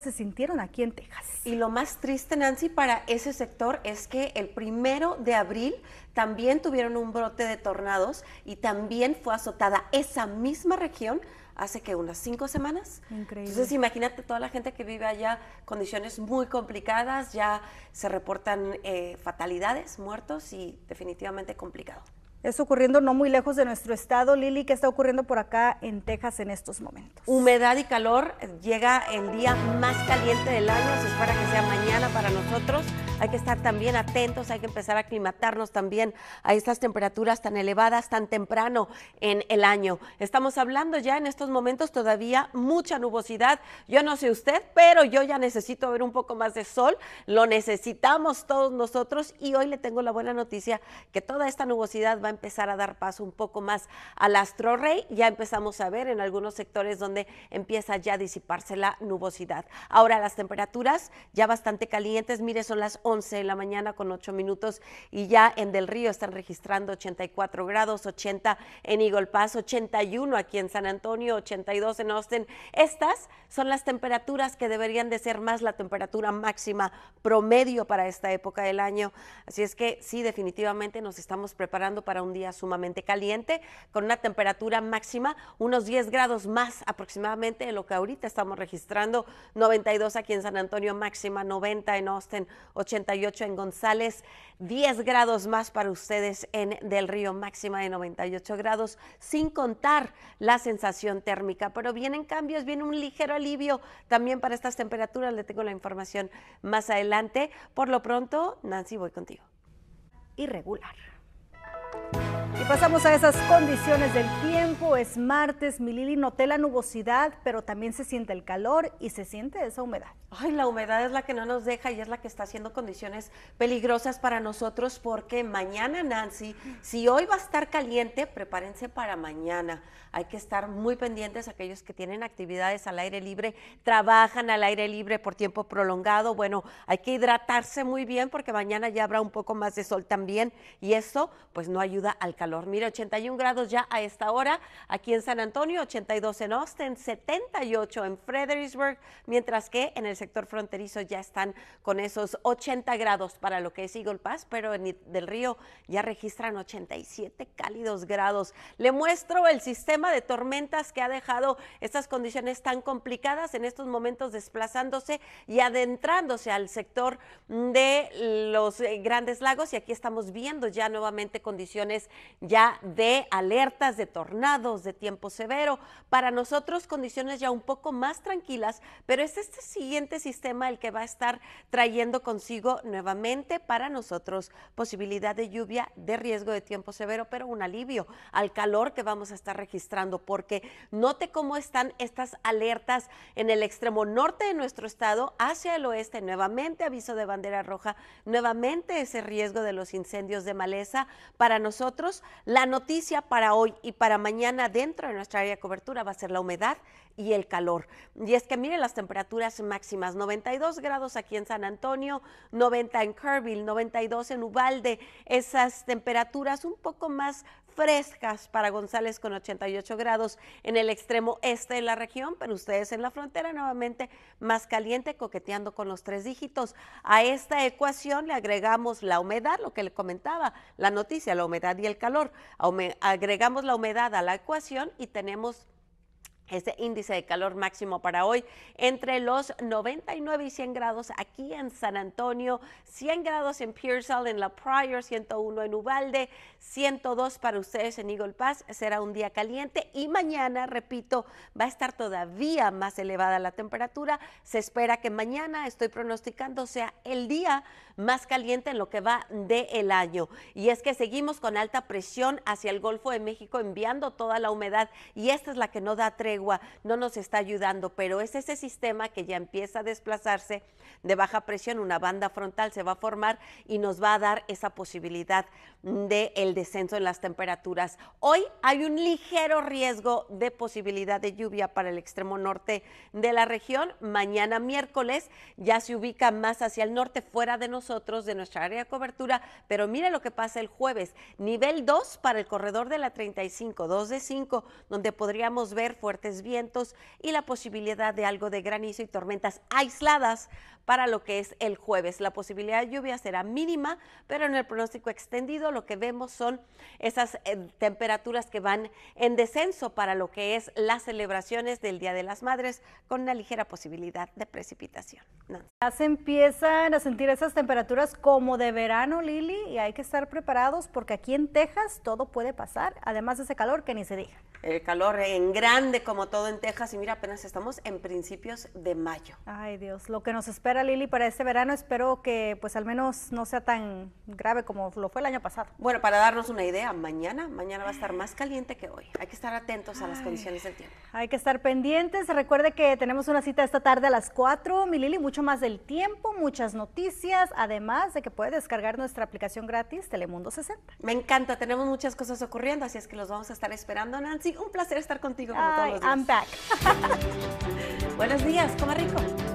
se sintieron aquí en Texas. Y lo más triste, Nancy, para ese sector es que el primero de abril también tuvieron un brote de tornados y también fue azotada esa misma región hace que unas cinco semanas. Increíble. Entonces imagínate toda la gente que vive allá, condiciones muy complicadas, ya se reportan eh, fatalidades, muertos y definitivamente complicado. Es ocurriendo no muy lejos de nuestro estado. Lili, ¿qué está ocurriendo por acá en Texas en estos momentos? Humedad y calor. Llega el día más caliente del año. Se espera que sea mañana para nosotros. Hay que estar también atentos, hay que empezar a aclimatarnos también a estas temperaturas tan elevadas tan temprano en el año. Estamos hablando ya en estos momentos todavía mucha nubosidad. Yo no sé usted, pero yo ya necesito ver un poco más de sol. Lo necesitamos todos nosotros y hoy le tengo la buena noticia que toda esta nubosidad va a empezar a dar paso un poco más al astro rey. Ya empezamos a ver en algunos sectores donde empieza ya a disiparse la nubosidad. Ahora las temperaturas ya bastante calientes, mire, son las 11 de la mañana con 8 minutos y ya en Del Río están registrando 84 grados, 80 en Eagle Pass, 81 aquí en San Antonio, 82 en Austin. Estas son las temperaturas que deberían de ser más la temperatura máxima promedio para esta época del año. Así es que sí, definitivamente nos estamos preparando para un día sumamente caliente con una temperatura máxima unos 10 grados más aproximadamente de lo que ahorita estamos registrando, 92 aquí en San Antonio máxima, 90 en Austin, 80 en González, 10 grados más para ustedes en Del Río, máxima de 98 grados, sin contar la sensación térmica. Pero vienen cambios, viene un ligero alivio también para estas temperaturas. Le tengo la información más adelante. Por lo pronto, Nancy, voy contigo. Irregular. Y pasamos a esas condiciones del tiempo. Es martes, mi Lili noté la nubosidad, pero también se siente el calor y se siente esa humedad. Ay, la humedad es la que no nos deja y es la que está haciendo condiciones peligrosas para nosotros porque mañana, Nancy, si hoy va a estar caliente, prepárense para mañana. Hay que estar muy pendientes aquellos que tienen actividades al aire libre, trabajan al aire libre por tiempo prolongado. Bueno, hay que hidratarse muy bien porque mañana ya habrá un poco más de sol también y eso pues no ayuda al calor. Mira, 81 grados ya a esta hora aquí en San Antonio, 82 en Austin, 78 en Fredericksburg, mientras que en el sector fronterizo ya están con esos 80 grados para lo que es Eagle Pass, pero en del Río ya registran 87 cálidos grados. Le muestro el sistema de tormentas que ha dejado estas condiciones tan complicadas en estos momentos desplazándose y adentrándose al sector de los eh, grandes lagos y aquí estamos viendo ya nuevamente condiciones ya de alertas, de tornados, de tiempo severo. Para nosotros condiciones ya un poco más tranquilas, pero es este siguiente sistema el que va a estar trayendo consigo nuevamente para nosotros posibilidad de lluvia, de riesgo de tiempo severo, pero un alivio al calor que vamos a estar registrando, porque note cómo están estas alertas en el extremo norte de nuestro estado, hacia el oeste, nuevamente aviso de bandera roja, nuevamente ese riesgo de los incendios de maleza. Para nosotros, la noticia para hoy y para mañana dentro de nuestra área de cobertura va a ser la humedad y el calor. Y es que miren las temperaturas máximas, 92 grados aquí en San Antonio, 90 en Kerrville, 92 en Ubalde, esas temperaturas un poco más frescas para González con 88 grados en el extremo este de la región, pero ustedes en la frontera nuevamente más caliente, coqueteando con los tres dígitos. A esta ecuación le agregamos la humedad, lo que le comentaba la noticia, la humedad y el calor. Agregamos la humedad a la ecuación y tenemos este índice de calor máximo para hoy entre los 99 y 100 grados aquí en San Antonio, 100 grados en Pearsall, en La Prior, 101 en Ubalde, 102 para ustedes en Eagle Pass. Será un día caliente y mañana, repito, va a estar todavía más elevada la temperatura. Se espera que mañana, estoy pronosticando, sea el día más caliente en lo que va del el año. Y es que seguimos con alta presión hacia el Golfo de México enviando toda la humedad y esta es la que no da tregua, no nos está ayudando, pero es ese sistema que ya empieza a desplazarse de baja presión, una banda frontal se va a formar y nos va a dar esa posibilidad del el descenso en las temperaturas. Hoy hay un ligero riesgo de posibilidad de lluvia para el extremo norte de la región. Mañana miércoles ya se ubica más hacia el norte, fuera de nosotros de nuestra área de cobertura, pero mira lo que pasa el jueves. Nivel 2 para el corredor de la 35, 2 de 5, donde podríamos ver fuertes vientos y la posibilidad de algo de granizo y tormentas aisladas para lo que es el jueves. La posibilidad de lluvia será mínima, pero en el pronóstico extendido lo que vemos son esas eh, temperaturas que van en descenso para lo que es las celebraciones del Día de las Madres con una ligera posibilidad de precipitación. Ya se empiezan a sentir esas temperaturas temperaturas como de verano, Lili, y hay que estar preparados porque aquí en Texas todo puede pasar, además de ese calor que ni se diga. El calor en grande como todo en Texas y mira, apenas estamos en principios de mayo. Ay Dios, lo que nos espera Lili para este verano, espero que pues al menos no sea tan grave como lo fue el año pasado. Bueno, para darnos una idea, mañana, mañana va a estar más caliente que hoy. Hay que estar atentos a las condiciones del tiempo. Hay que estar pendientes. Recuerde que tenemos una cita esta tarde a las 4, mi Lili, mucho más del tiempo, muchas noticias además de que puede descargar nuestra aplicación gratis Telemundo 60. Me encanta, tenemos muchas cosas ocurriendo, así es que los vamos a estar esperando. Nancy, un placer estar contigo como todos los días. I'm back. Buenos días, ¿cómo rico.